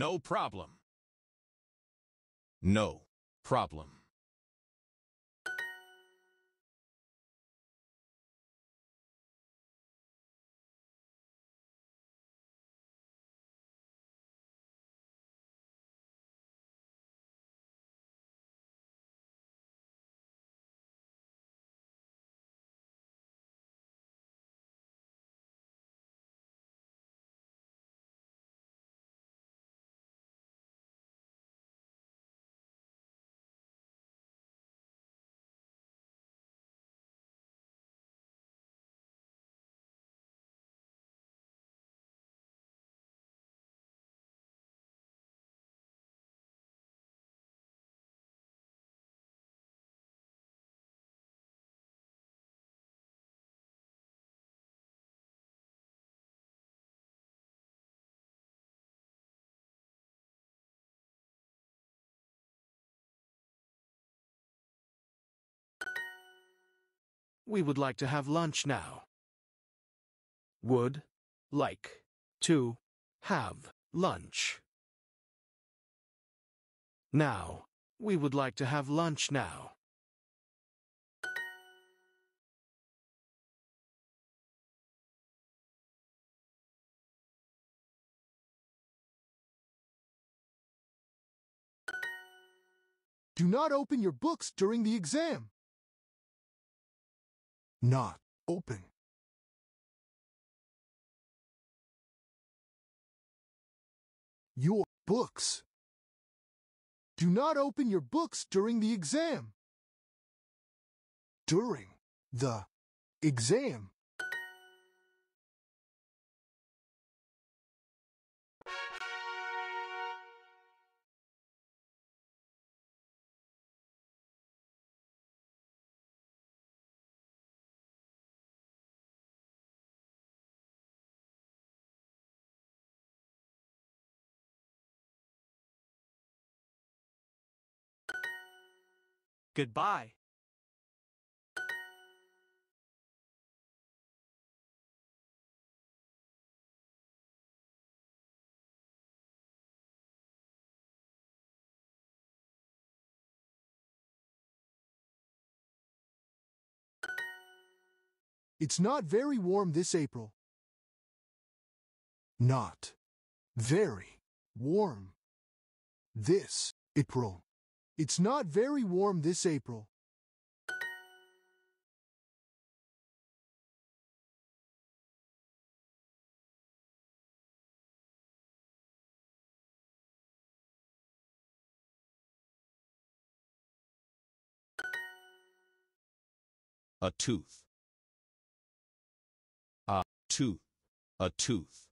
No problem. No problem. We would like to have lunch now. Would like to have lunch. Now, we would like to have lunch now. Do not open your books during the exam. Not open. Your books. Do not open your books during the exam. During the exam. Goodbye. It's not very warm this April. Not very warm this April. It's not very warm this April. A tooth. A tooth. A tooth.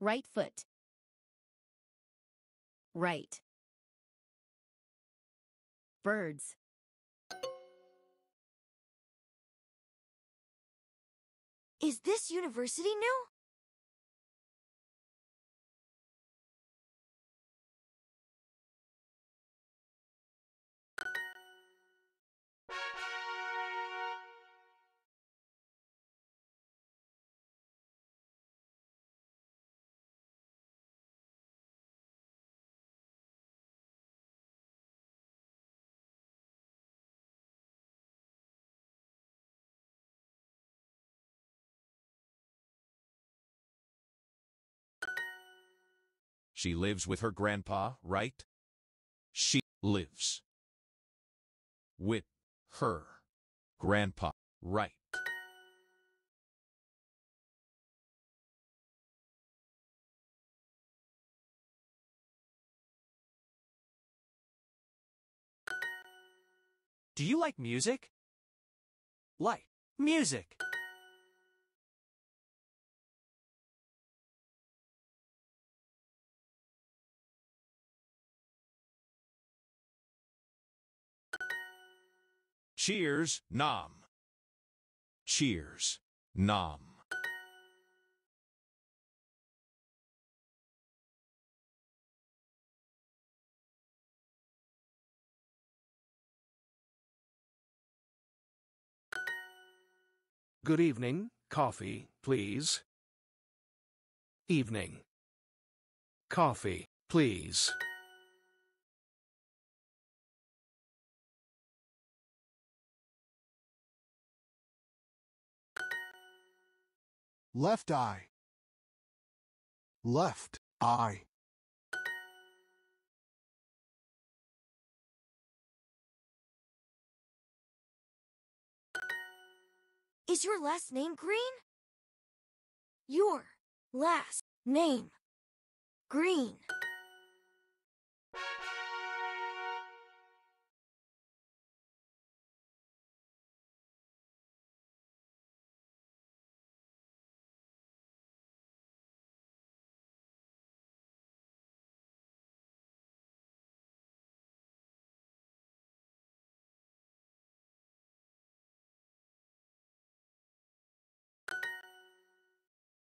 Right foot. Right. Birds. Is this university new? She lives with her grandpa, right? She lives with her grandpa, right? Do you like music? Like music. Cheers, Nam. Cheers, Nam. Good evening, coffee, please. Evening. Coffee, please. left eye left eye Is your last name green? Your last name green.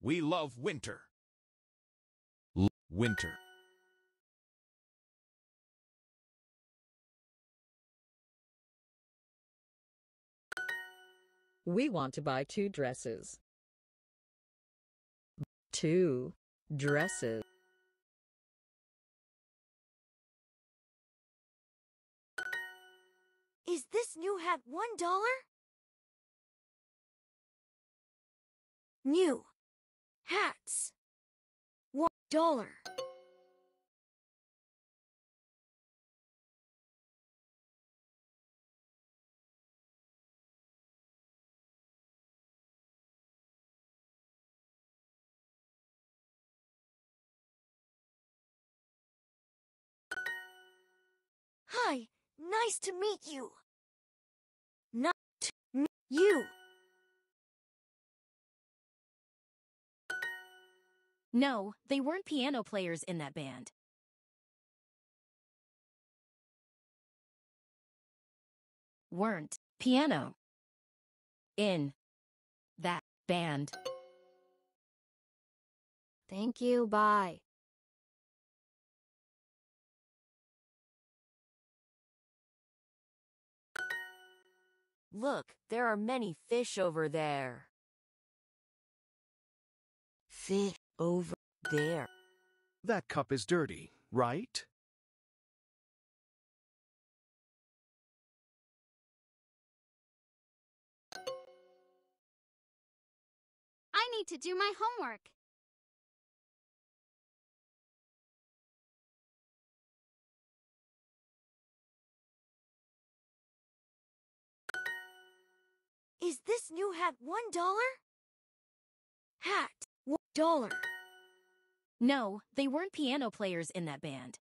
We love winter. L winter. We want to buy two dresses. Two dresses. Is this new hat one dollar? New. Hats. One dollar. Hi, nice to meet you. Not to meet you. No, they weren't piano players in that band. Weren't piano in that band. Thank you, bye. Look, there are many fish over there. Fish. Over there. That cup is dirty, right? I need to do my homework. Is this new hat one dollar? Hat. Dollar. No, they weren't piano players in that band.